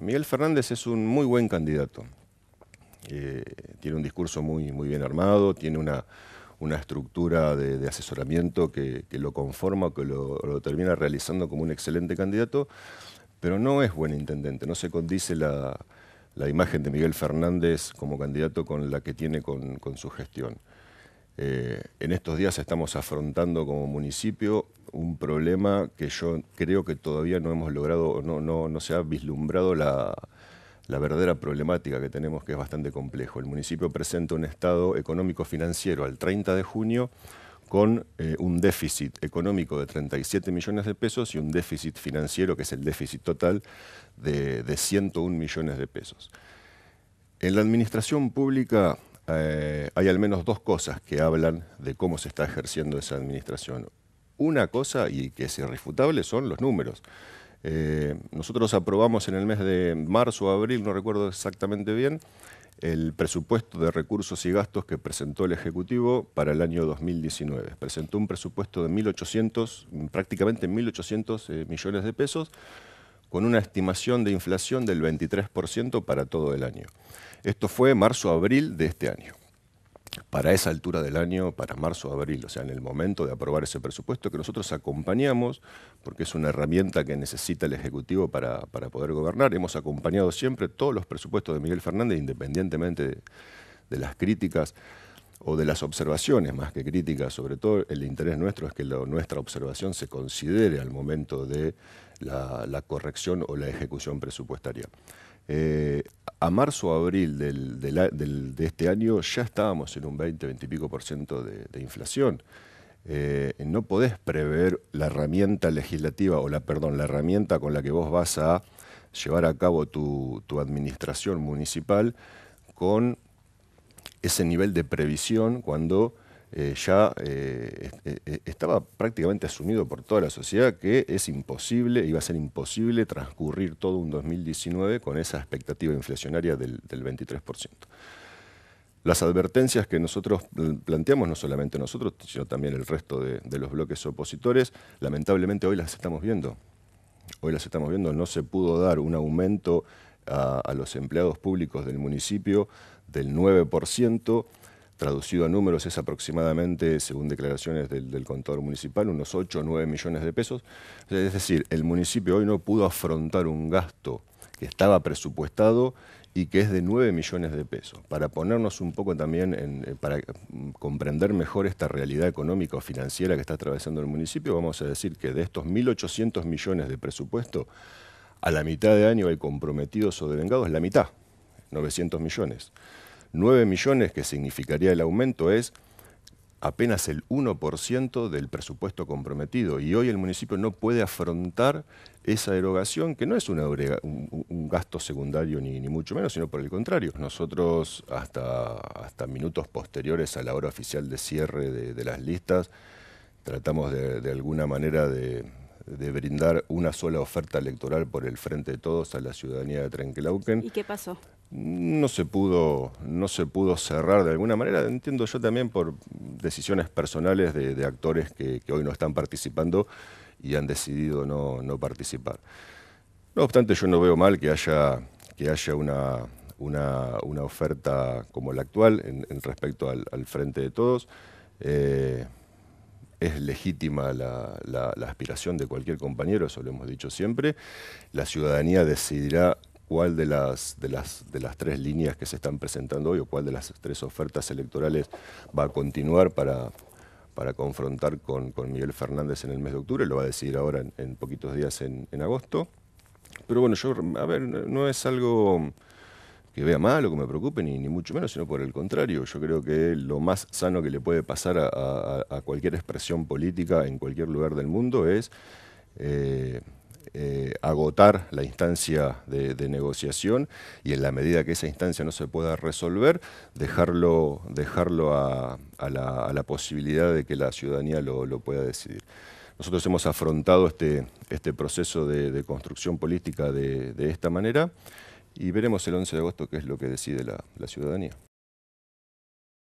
Miguel Fernández es un muy buen candidato. Eh, tiene un discurso muy, muy bien armado, tiene una, estructura de, asesoramiento que, lo conforma, que lo, termina realizando como un excelente candidato, pero no es buen intendente, no se condice la, imagen de Miguel Fernández como candidato con la que tiene con, su gestión. Eh, en estos días estamos afrontando como municipio un problema que yo creo que todavía no hemos logrado, no, no, no se ha vislumbrado la, verdadera problemática que tenemos, que es bastante complejo. El municipio presenta un estado económico-financiero al 30 de junio con eh, un déficit económico de 37 millones de pesos y un déficit financiero, que es el déficit total, de, 101 millones de pesos. En la administración pública eh, hay al menos dos cosas que hablan de cómo se está ejerciendo esa administración una cosa y que es irrefutable son los números. Eh, nosotros aprobamos en el mes de marzo o abril, no recuerdo exactamente bien, el presupuesto de recursos y gastos que presentó el Ejecutivo para el año 2019. Presentó un presupuesto de 1.800, prácticamente 1.800 eh, millones de pesos, con una estimación de inflación del 23% para todo el año. Esto fue marzo-abril de este año para esa altura del año, para marzo abril, o sea, en el momento de aprobar ese presupuesto que nosotros acompañamos, porque es una herramienta que necesita el Ejecutivo para, poder gobernar. Hemos acompañado siempre todos los presupuestos de Miguel Fernández, independientemente de, las críticas o de las observaciones más que críticas, sobre todo el interés nuestro es que nuestra observación se considere al momento de la, corrección o la ejecución presupuestaria. Eh, a marzo o abril de este año ya estábamos en un 20, 20 y pico por ciento de, inflación. Eh, no podés prever la herramienta legislativa, o la, perdón, la herramienta con la que vos vas a llevar a cabo tu, tu administración municipal con ese nivel de previsión cuando eh, ya eh, eh, estaba prácticamente asumido por toda la sociedad que es imposible, iba a ser imposible transcurrir todo un 2019 con esa expectativa inflacionaria del, 23%. Las advertencias que nosotros planteamos, no solamente nosotros, sino también el resto de, los bloques opositores, lamentablemente hoy las estamos viendo. Hoy las estamos viendo, no se pudo dar un aumento a, a los empleados públicos del municipio del 9%, Traducido a números es aproximadamente, según declaraciones del, contador municipal, unos 8 o 9 millones de pesos. Es decir, el municipio hoy no pudo afrontar un gasto que estaba presupuestado y que es de 9 millones de pesos. Para ponernos un poco también, eh, para comprender mejor esta realidad económica o financiera que está atravesando el municipio, vamos a decir que de estos 1.800 millones de presupuesto, a la mitad de año hay comprometidos o devengados la mitad, 900 millones. 9 millones, que significaría el aumento, es apenas el 1% del presupuesto comprometido. Y hoy el municipio no puede afrontar esa erogación, que no es una un, gasto secundario ni, ni, mucho menos, sino por el contrario. Nosotros hasta, hasta minutos posteriores a la hora oficial de cierre de, las listas, tratamos de, de alguna manera de, de brindar una sola oferta electoral por el frente de todos a la ciudadanía de Trenquelauquen. ¿Y qué pasó? no se pudo, no se pudo cerrar de alguna manera, entiendo yo también por decisiones personales de, actores que, hoy no están participando y han decidido no, participar. No obstante, yo no veo mal que haya, que haya una, una, oferta como la actual en, respecto al, frente de todos. Eh, es legítima la, la, aspiración de cualquier compañero, eso lo hemos dicho siempre. La ciudadanía decidirá cuál de las, de, las, de las tres líneas que se están presentando hoy o cuál de las tres ofertas electorales va a continuar para, para confrontar con, con Miguel Fernández en el mes de octubre, lo va a decidir ahora en, poquitos días en, agosto. Pero bueno, yo, a ver, no es algo que vea mal o que me preocupe, ni, ni, mucho menos, sino por el contrario. Yo creo que lo más sano que le puede pasar a, cualquier expresión política en cualquier lugar del mundo es... Eh, eh, agotar la instancia de, negociación y en la medida que esa instancia no se pueda resolver, dejarlo, dejarlo a, la, posibilidad de que la ciudadanía lo, pueda decidir. Nosotros hemos afrontado este, este proceso de, construcción política de, esta manera y veremos el 11 de agosto qué es lo que decide la ciudadanía.